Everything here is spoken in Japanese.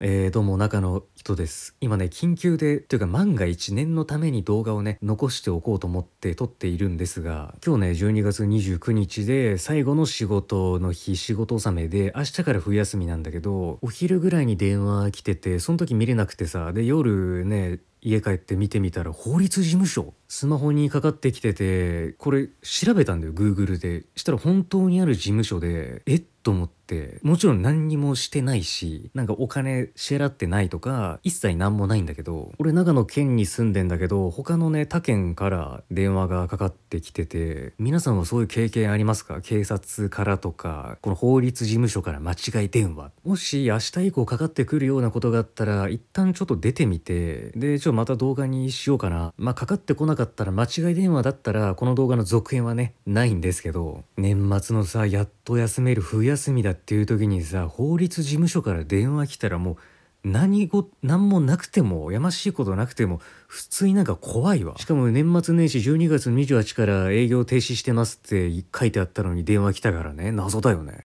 えー、どうも中の人です。今ね、緊急で、というか万が一念のために動画をね、残しておこうと思って撮っているんですが、今日ね、12月29日で最後の仕事の日、仕事納めで、明日から冬休みなんだけど、お昼ぐらいに電話来てて、その時見れなくてさ、で、夜ね、家帰って見てみたら法律事務所スマホにかかってきててこれ調べたんだよ Google でしたら本当にある事務所でえっと思ってってもちろん何にもしてないしなんかお金支払ってないとか一切何もないんだけど俺長野県に住んでんだけど他のね他県から電話がかかってきてて皆さんはそういう経験ありますか警察からとかこの法律事務所から間違い電話もし明日以降かかってくるようなことがあったら一旦ちょっと出てみてでちょっとまた動画にしようかなまあかかってこなかったら間違い電話だったらこの動画の続編はねないんですけど年末のさやっと休める冬休みだっていう時にさ法律事務所から電話来たらもう何ご何もなくてもやましいことなくても普通になんか怖いわしかも年末年始12月28から営業停止してますって書いてあったのに電話来たからね謎だよね